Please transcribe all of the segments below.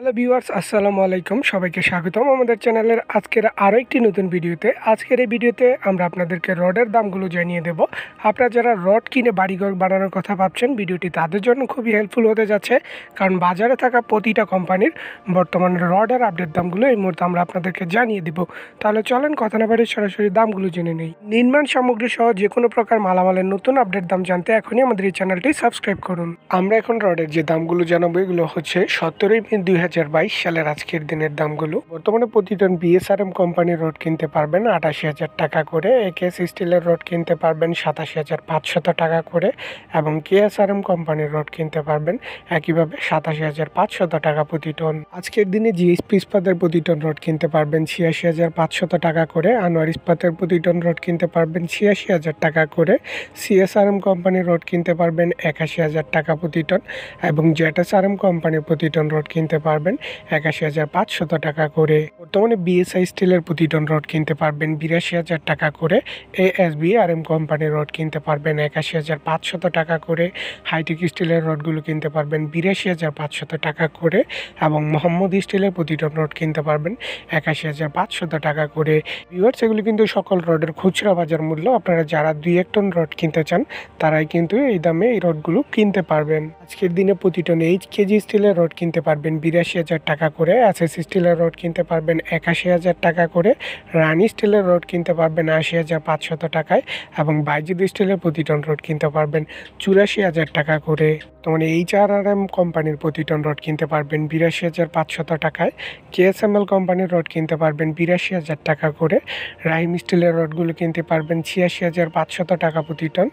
hello viewers আসসালামু আলাইকুম সবাইকে স্বাগতম আমাদের চ্যানেলের আজকের আরও একটি নতুন ভিডিওতে আজকের এই ভিডিওতে আমরা আপনাদেরকে রডের দামগুলো জানিয়ে দেব আপনারা যারা রড কিনে বাড়িঘর বানানোর কথা ভাবছেন ভিডিওটি তাদের জন্য খুবই হেল্পফুল হতে যাচ্ছে কারণ বাজারে থাকা প্রতিটা কোম্পানির বর্তমানে রডের আপডেট দামগুলো এই মুহূর্তে আমরা আপনাদেরকে জানিয়ে দেব তাহলে চলেন কথা না বাড়ির সরাসরি দামগুলো জেনে নেই নির্মাণ সামগ্রী সহ যে কোনো প্রকার মালামালের নতুন আপডেট দাম জানতে এখনই আমাদের এই চ্যানেলটি সাবস্ক্রাইব করুন আমরা এখন রডের যে দামগুলো জানাবো এগুলো হচ্ছে সতেরোই মে দুই সালের আজকের দিনের দামগুলো বর্তমানে প্রতি টন বিএসআরএম কোম্পানির রড কিনতে পারবেন আটাশি হাজার টাকা করে এস স্টিলের রড কিনতে পারবেন সাতাশি হাজার পাঁচশত টাকা করে এবং কেএসআরএম কোম্পানির রড কিনতে পারবেন একইভাবে সাতাশি হাজার পাঁচশত টাকা প্রতি টন আজকের দিনে জিএসপি ইস্পাতের প্রতি টন রড কিনতে পারবেন ছিয়াশি হাজার পাঁচশত টাকা করে আনোয়ার ইস্পাতের প্রতি টন রড কিনতে পারবেন ছিয়াশি হাজার টাকা করে সিএসআরএম কোম্পানির রড কিনতে পারবেন একাশি হাজার টাকা প্রতি টন এবং জেটাসআরএম কোম্পানির প্রতি টন রড কিনতে পারবেন পারবেন একাশি হাজার পাঁচশত টাকা করে বর্তমানে বিএসআই স্টিলের প্রতি টন রড কিনতে পারবেন বিরাশি হাজার টাকা করে A S B R M কোম্পানির রড কিনতে পারবেন একাশি হাজার পাঁচশত টাকা করে হাইটেক স্টিলের রডগুলো কিনতে পারবেন বিরাশি হাজার পাঁচশত টাকা করে এবং মোহাম্মদ স্টিলের প্রতি টন রড কিনতে পারবেন একাশি হাজার পাঁচশত টাকা করে ভিউয়ার্স এগুলো কিন্তু সকল রডের খুচরা বাজার মূল্য আপনারা যারা দুই এক টন রড কিনতে চান তারাই কিন্তু এই দামে এই রডগুলো কিনতে পারবেন আজকের দিনে প্রতি টন এইচ কেজি স্টিলের রড কিনতে পারবেন বিরাশি হাজার টাকা করে এস এস স্টিলের রড কিনতে পারবেন একাশি হাজার টাকা করে রানি স্টিলের রোড কিনতে পারবেন আশি হাজার পাঁচশত টাকায় এবং বাইজুদ স্টিলের প্রতি টন কিনতে পারবেন চুরাশি হাজার টাকা করে তো মানে এইচ আর আর এম কোম্পানির প্রতি টন কিনতে পারবেন বিরাশি হাজার পাঁচশত টাকায় কেএসএমএল কোম্পানির রোড কিনতে পারবেন বিরাশি হাজার টাকা করে রাইম স্টিলের রোডগুলো কিনতে পারবেন ছিয়াশি হাজার পাঁচশত টাকা প্রতি টন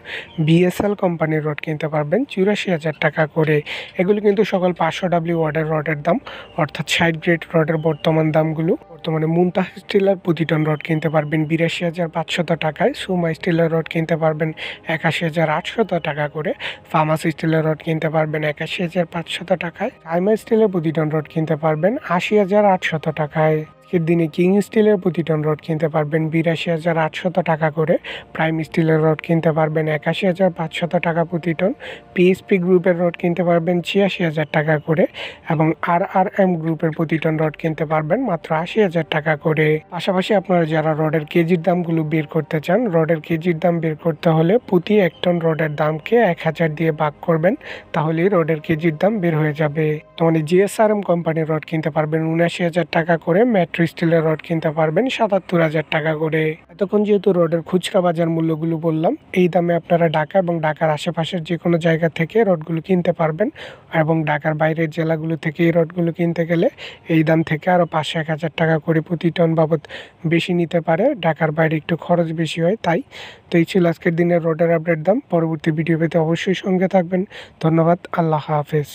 বিএসএল কোম্পানির রোড কিনতে পারবেন চুরাশি হাজার টাকা করে এগুলো কিন্তু সকল পাঁচশো ডাব্লিউ ওয়ার্ডের রডের দাম অর্থাৎ সাইড গ্রেড রডের বর্তমান দামগুলো বর্তমানে মুমতাজ স্টিলার প্রতি টন রড কিনতে পারবেন বিরাশি হাজার পাঁচশত টাকায় সুমা স্টিলার রড কিনতে পারবেন একাশি হাজার আটশত টাকা করে ফার্মাস স্টিলের রড কিনতে পারবেন একাশি হাজার পাঁচশত টাকায় আইমা স্টিলের প্রতি টন রড কিনতে পারবেন আশি হাজার আটশত টাকায় আজকের দিনে কিং স্টিলের প্রতি টন রড কিনতে পারবেন বিরাশি হাজার আটশত টাকা করে প্রাইম স্টিলের রড কিনতে পারবেন একাশি হাজার পাঁচশত টাকা প্রতি টন পিএসপি গ্রুপের রড কিনতে পারবেন ছিয়াশি হাজার টাকা করে এবং আর আর এম গ্রুপের প্রতি টন রড কিনতে পারবেন মাত্র আশি হাজার টাকা করে পাশাপাশি আপনারা যারা রডের কেজির দামগুলো বের করতে চান রডের কেজির দাম বের করতে হলে প্রতি এক টন রডের দামকে এক হাজার দিয়ে ভাগ করবেন তাহলে রডের কেজির দাম বের হয়ে যাবে তো মানে জিএসআরএম কোম্পানির রড কিনতে পারবেন উনাশি হাজার টাকা করে ম্যাট স্টিলের রড কিনতে পারবেন সাতাত্তর হাজার টাকা করে এতক্ষণ যেহেতু রডের খুচরা বাজার মূল্যগুলো বললাম এই দামে আপনারা ঢাকা এবং ঢাকার আশেপাশের যে কোনো জায়গা থেকে রডগুলো কিনতে পারবেন এবং ঢাকার বাইরের জেলাগুলো থেকে এই রডগুলো কিনতে গেলে এই দাম থেকে আরও পাঁচশো এক হাজার টাকা করে প্রতি টন বাবদ বেশি নিতে পারে ঢাকার বাইরে একটু খরচ বেশি হয় তাই তো এই ছিল আজকের দিনের রডের আপডেট দাম পরবর্তী ভিডিও পেতে অবশ্যই সঙ্গে থাকবেন ধন্যবাদ আল্লাহ হাফেজ